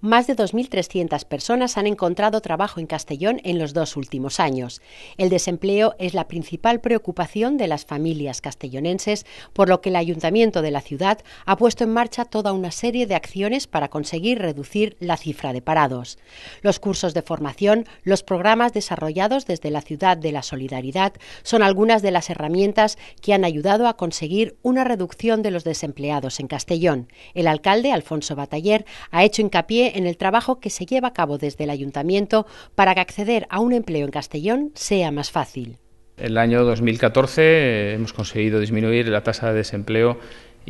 Más de 2.300 personas han encontrado trabajo en Castellón en los dos últimos años. El desempleo es la principal preocupación de las familias castellonenses, por lo que el ayuntamiento de la ciudad ha puesto en marcha toda una serie de acciones para conseguir reducir la cifra de parados. Los cursos de formación, los programas desarrollados desde la ciudad de la solidaridad son algunas de las herramientas que han ayudado a conseguir una reducción de los desempleados en Castellón. El alcalde, Alfonso Bataller, ha hecho hincapié en el trabajo que se lleva a cabo desde el ayuntamiento para que acceder a un empleo en Castellón sea más fácil. El año 2014 eh, hemos conseguido disminuir la tasa de desempleo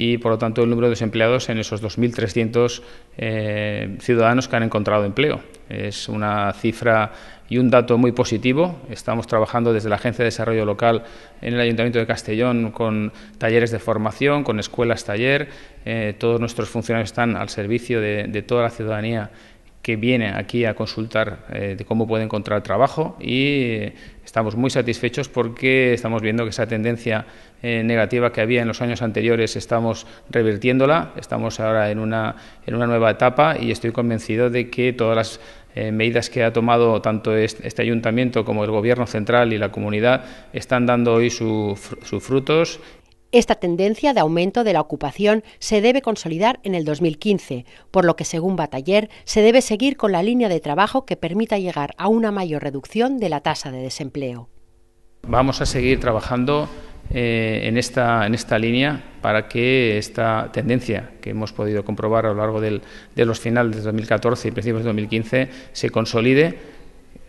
y, por lo tanto, el número de desempleados en esos 2.300 eh, ciudadanos que han encontrado empleo. Es una cifra y un dato muy positivo. Estamos trabajando desde la Agencia de Desarrollo Local en el Ayuntamiento de Castellón con talleres de formación, con escuelas taller. Eh, todos nuestros funcionarios están al servicio de, toda la ciudadanía que viene aquí a consultar eh, de cómo puede encontrar trabajo y estamos muy satisfechos porque estamos viendo que esa tendencia eh, negativa que había en los años anteriores estamos revirtiéndola, estamos ahora en una, en una nueva etapa y estoy convencido de que todas las eh, medidas que ha tomado tanto este ayuntamiento como el gobierno central y la comunidad están dando hoy sus frutos esta tendencia de aumento de la ocupación se debe consolidar en el 2015, por lo que, según Bataller, se debe seguir con la línea de trabajo que permita llegar a una mayor reducción de la tasa de desempleo. Vamos a seguir trabajando eh, en, esta, línea para que esta tendencia que hemos podido comprobar a lo largo de los finales de 2014 y principios de 2015 se consolide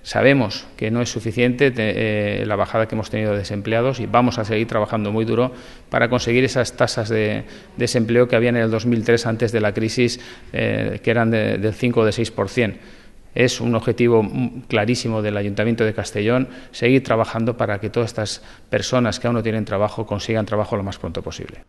Sabemos que no es suficiente eh, la bajada que hemos tenido de desempleados y vamos a seguir trabajando muy duro para conseguir esas tasas de desempleo que había en el 2003 antes de la crisis, eh, que eran del 5 o del 6%. Es un objetivo clarísimo del Ayuntamiento de Castellón seguir trabajando para que todas estas personas que aún no tienen trabajo consigan trabajo lo más pronto posible.